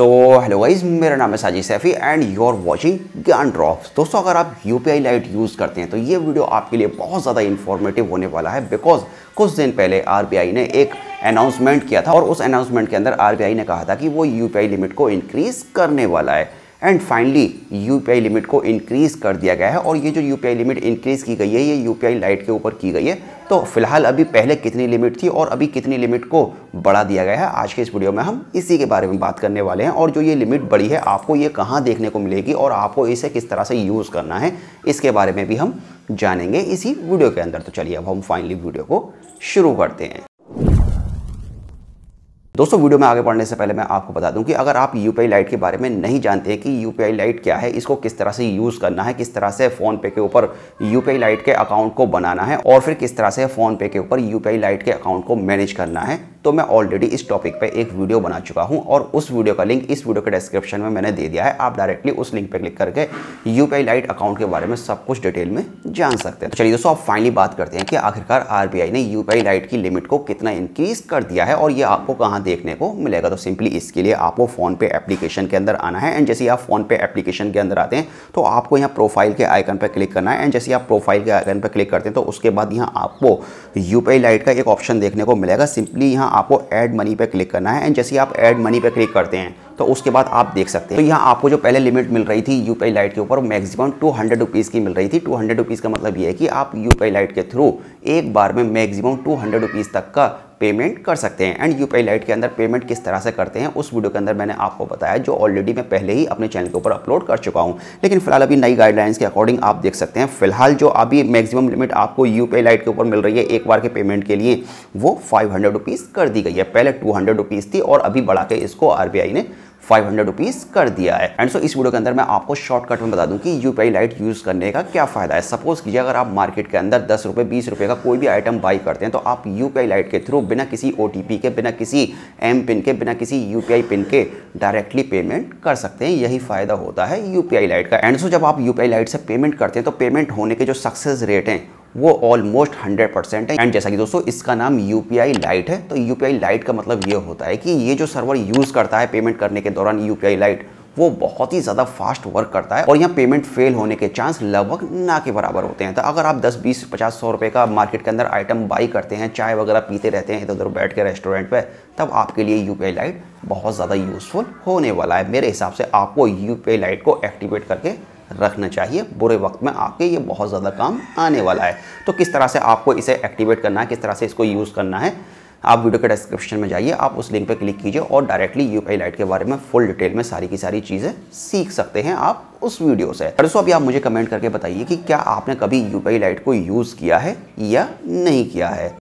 so hello guys मेरा नाम है Sajid Saifi and you are watching Gyan drop दोस्तों अगर आप U P I lite use करते हैं तो ये वीडियो आपके लिए बहुत ज़्यादा इन्फॉर्मेटिव होने वाला है बिकॉज कुछ दिन पहले आर बी आई ने एक अनाउंसमेंट किया था और उस अनाउंसमेंट के अंदर आर बी आई ने कहा था कि वो यू पी आई लिमिट को इंक्रीज़ करने वाला है एंड फाइनली यूपीआई लिमिट को इंक्रीज़ कर दिया गया है और ये जो यूपीआई लिमिट इंक्रीज़ की गई है ये यूपीआई लाइट के ऊपर की गई है तो फिलहाल अभी पहले कितनी लिमिट थी और अभी कितनी लिमिट को बढ़ा दिया गया है आज के इस वीडियो में हम इसी के बारे में बात करने वाले हैं और जो ये लिमिट बढ़ी है आपको ये कहाँ देखने को मिलेगी और आपको इसे किस तरह से यूज़ करना है इसके बारे में भी हम जानेंगे इसी वीडियो के अंदर तो चलिए अब हम फाइनली वीडियो को शुरू करते हैं दोस्तों वीडियो में आगे बढ़ने से पहले मैं आपको बता दूं कि अगर आप यू लाइट के बारे में नहीं जानते हैं कि यू लाइट क्या है इसको किस तरह से यूज़ करना है किस तरह से फ़ोनपे के ऊपर यू लाइट के अकाउंट को बनाना है और फिर किस तरह से फ़ोनपे के ऊपर यू लाइट के अकाउंट को मैनेज करना है तो मैं ऑलरेडी इस टॉपिक पे एक वीडियो बना चुका हूँ और उस वीडियो का लिंक इस वीडियो के डिस्क्रिप्शन में मैंने दे दिया है आप डायरेक्टली उस लिंक पे क्लिक करके यू लाइट अकाउंट के बारे में सब कुछ डिटेल में जान सकते हैं तो चलिए दोस्तों आप फाइनली बात करते हैं कि आखिरकार आर ने यू लाइट की लिमिट को कितना इंक्रीज कर दिया है और ये आपको कहाँ देखने को मिलेगा तो सिंपली इसके लिए आपको फ़ोन पे एप्लीकेशन के अंदर आना है एंड जैसे आप फ़ोन पे एप्लीकेशन के अंदर आते हैं तो आपको यहाँ प्रोफाइल के आइकन पर क्लिक करना है एंड जैसे आप प्रोफाइल के आइकन पर क्लिक करते हैं तो उसके बाद यहाँ आपको यू लाइट का एक ऑप्शन देखने को मिलेगा सिंपली यहाँ आपको एड मनी पर क्लिक करना है एंड जैसे आप एड मनी पर क्लिक करते हैं तो उसके बाद आप देख सकते हैं तो यहाँ आपको जो पहले लिमिट मिल रही थी यू लाइट के ऊपर मैक्सिमम टू हंड्रेड रुपीज़ की मिल रही थी टू हंड्रेड रुपीज़ का मतलब ये है कि आप यू लाइट के थ्रू एक बार में मैक्सिमम टू हंड्रेड रुपीज़ तक का पेमेंट कर सकते हैं एंड यू पी लाइट के अंदर पेमेंट किस तरह से करते हैं उस वीडियो के अंदर मैंने आपको बताया जो ऑलरेडी मैं पहले ही अपने चैनल के ऊपर अपलोड कर चुका हूँ लेकिन फिलहाल अभी नई गाइडलाइंस के अकॉर्डिंग आप देख सकते हैं फिलहाल जो अभी मैक्सिमम लिमिट आपको यू पी लाइट के ऊपर मिल रही है एक बार के पेमेंट के लिए वो फाइव हंड्रेड कर दी गई है पहले टू हंड्रेड थी और अभी बढ़ा के इसको आर ने फाइव हंड्रेड रुपीज कर दिया है एंड सो so, इस वीडियो के अंदर मैं आपको शॉर्टकट में बता दूं कि यूपीआई लाइट यूज करने का क्या फायदा है सपोज कीजिए अगर आप मार्केट के अंदर दस रुपये बीस रुपये का कोई भी आइटम बाई करते हैं तो आप यूपीआई लाइट के थ्रू बिना किसी ओ के बिना किसी एम पिन के बिना किसी यू पिन के डायरेक्टली पेमेंट कर सकते हैं यही फायदा होता है यूपीआई लाइट का एंड सो so, जब आप यूपीआई लाइट से पेमेंट करते हैं तो पेमेंट होने के जो सक्सेस रेट हैं वो ऑलमोस्ट 100 परसेंट है एंड जैसा कि दोस्तों इसका नाम यू पी आई लाइट है तो यू पी आई लाइट का मतलब ये होता है कि ये जो सर्वर यूज़ करता है पेमेंट करने के दौरान यू पी आई लाइट वो बहुत ही ज़्यादा फास्ट वर्क करता है और यहाँ पेमेंट फेल होने के चांस लगभग ना के बराबर होते हैं तो अगर आप 10, 20, 50, सौ रुपये का मार्केट के अंदर आइटम बाई करते हैं चाय वगैरह पीते रहते हैं इधर उधर बैठ के रेस्टोरेंट पे तब आपके लिए यू पी लाइट बहुत ज़्यादा यूज़फुल होने वाला है मेरे हिसाब से आपको यू पी लाइट को एक्टिवेट करके रखना चाहिए बुरे वक्त में आपके ये बहुत ज़्यादा काम आने वाला है तो किस तरह से आपको इसे एक्टिवेट करना है किस तरह से इसको यूज़ करना है आप वीडियो के डिस्क्रिप्शन में जाइए आप उस लिंक पर क्लिक कीजिए और डायरेक्टली यू पी लाइट के बारे में फुल डिटेल में सारी की सारी चीज़ें सीख सकते हैं आप उस वीडियो से दोस्तों अभी आप मुझे कमेंट करके बताइए कि क्या आपने कभी यू पी लाइट को यूज़ किया है या नहीं किया है